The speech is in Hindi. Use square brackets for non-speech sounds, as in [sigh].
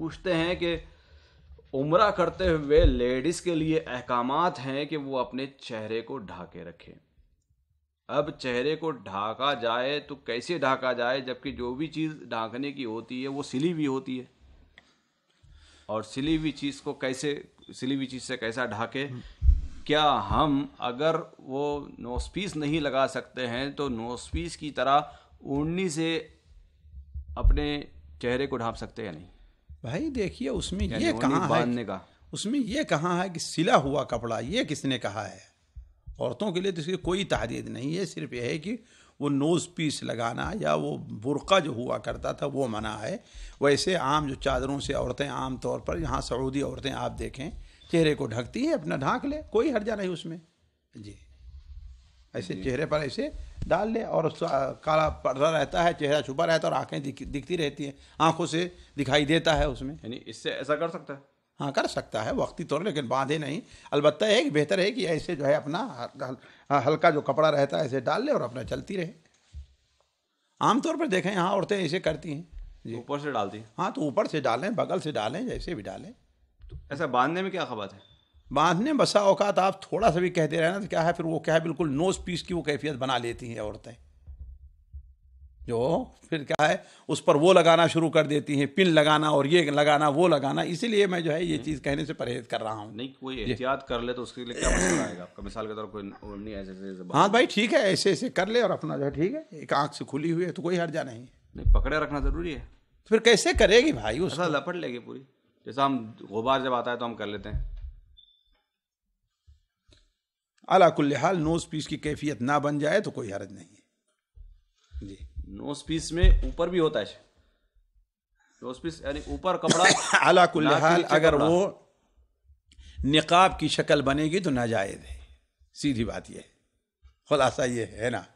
पूछते हैं कि उम्र करते हुए लेडीज़ के लिए अहकाम हैं कि वो अपने चेहरे को ढाके रखें अब चेहरे को ढाका जाए तो कैसे ढाका जाए जबकि जो भी चीज़ ढाँकने की होती है वो सिली हुई होती है और सिली हुई चीज़ को कैसे सिली हुई चीज़ से कैसा ढाके क्या हम अगर वो नोसपीस नहीं लगा सकते हैं तो नोसपीस की तरह ओढ़नी से अपने चेहरे को ढाँप सकते हैं या नहीं भाई देखिए उसमें ये कहाँ है का। उसमें ये कहाँ है कि सिला हुआ कपड़ा ये किसने कहा है औरतों के लिए तो इसकी कोई तहदीद नहीं है सिर्फ यह है कि वो नोज़ पीस लगाना या वो बुरका जो हुआ करता था वो मना है वैसे आम जो चादरों से औरतें आम तौर पर यहाँ सऊदी औरतें आप देखें चेहरे को ढकती हैं अपना ढांक ले कोई हर्जा नहीं उसमें जी ऐसे चेहरे पर ऐसे डाल ले और काला पर्दा रहता है चेहरा छुपा रहता है और आंखें दिख, दिखती रहती हैं आंखों से दिखाई देता है उसमें यानी इससे ऐसा कर सकता है हाँ कर सकता है वक्ती तौर लेकिन बांधे नहीं अलबत्त है कि बेहतर है कि ऐसे जो है अपना हल्का जो कपड़ा रहता है ऐसे डाल ले और अपना चलती रहे आमतौर पर देखें यहाँ औरतें ऐसे करती हैं जी ऊपर से डालती हैं हाँ तो ऊपर से डालें बगल से डालें जैसे भी डालें तो ऐसा बांधने में क्या खबर है बांधने बसा औकात आप थोड़ा सा भी कहते रहे ना तो क्या है फिर वो क्या है बिल्कुल नोज पीस की वो कैफियत बना लेती हैं औरतें जो फिर क्या है उस पर वो लगाना शुरू कर देती हैं पिन लगाना और ये लगाना वो लगाना इसीलिए मैं जो है ये हम्म। चीज़ कहने से परहेज कर रहा हूँ नहीं कोई एहतियात कर ले तो उसके लिए क्या आएगा आपका मिसाल के तौर कोई ऐसे ऐसे हाँ भाई ठीक है ऐसे ऐसे कर ले और अपना जो है ठीक है एक आँख से खुली हुई है तो कोई हर्जा नहीं नहीं पकड़े रखना ज़रूरी है फिर कैसे करेगी भाई उसका लपट लेगी पूरी जैसा हम गुबार जब आता है तो हम कर लेते हैं अलाकुल्ल हाल नोज पीस की कैफियत ना बन जाए तो कोई हरज नहीं है जी नोज पीस में ऊपर भी होता है नोज पीस यानी ऊपर कपड़ा [coughs] अलाकुल्ल हाल अगर वो निकाब की शक्ल बनेगी तो नाजायज़ है सीधी बात यह है खुलासा ये है ना